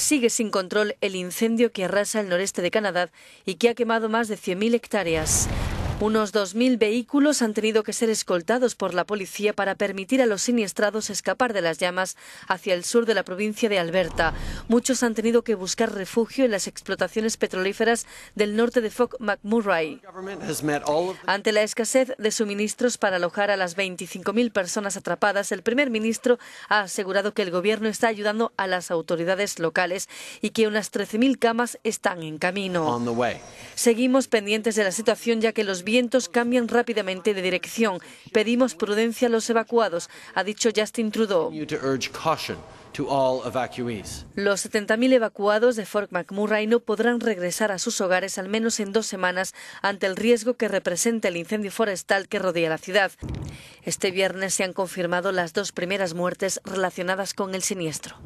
sigue sin control el incendio que arrasa el noreste de Canadá y que ha quemado más de 100.000 hectáreas. Unos 2.000 vehículos han tenido que ser escoltados por la policía para permitir a los siniestrados escapar de las llamas hacia el sur de la provincia de Alberta. Muchos han tenido que buscar refugio en las explotaciones petrolíferas del norte de Fog McMurray. Ante la escasez de suministros para alojar a las 25.000 personas atrapadas, el primer ministro ha asegurado que el gobierno está ayudando a las autoridades locales y que unas 13.000 camas están en camino. Seguimos pendientes de la situación ya que los vientos cambian rápidamente de dirección. Pedimos prudencia a los evacuados, ha dicho Justin Trudeau. Los 70.000 evacuados de Fort McMurray no podrán regresar a sus hogares al menos en dos semanas ante el riesgo que representa el incendio forestal que rodea la ciudad. Este viernes se han confirmado las dos primeras muertes relacionadas con el siniestro.